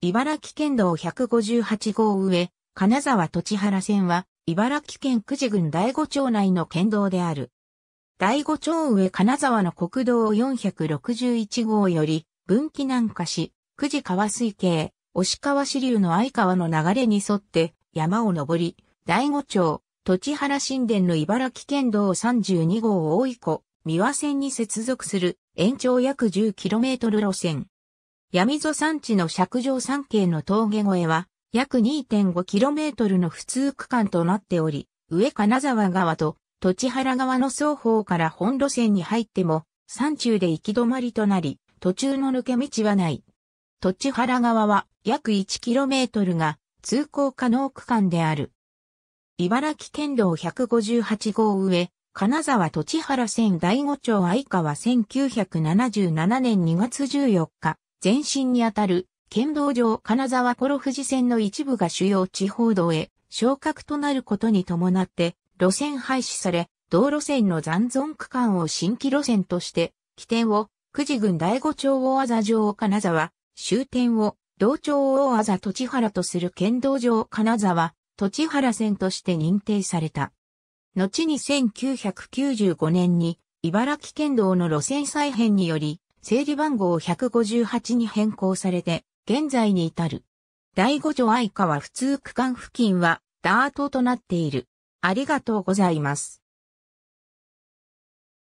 茨城県道158号上、金沢土地原線は、茨城県久慈郡第五町内の県道である。第五町上金沢の国道461号より、分岐南下し、久慈川水系、押川支流の相川の流れに沿って山を登り、第五町、土地原神殿の茨城県道32号大井湖、三輪線に接続する延長約 10km 路線。闇ぞ山地の尺上山系の峠越えは、約 2.5km の普通区間となっており、上金沢側と土地原側の双方から本路線に入っても、山中で行き止まりとなり、途中の抜け道はない。土地原側は約 1km が通行可能区間である。茨城県道158号上、金沢土地原線第5町相川1977年2月14日、前身にあたる剣道場金沢コロ富士線の一部が主要地方道へ昇格となることに伴って路線廃止され、道路線の残存区間を新規路線として、起点を久慈郡第五町大字城金沢、終点を同町大字土地原とする剣道場金沢、土地原線として認定された。後に1995年に茨城県道の路線再編により、整理番号158に変更されて、現在に至る。第5条愛川普通区間付近は、ダートとなっている。ありがとうございます。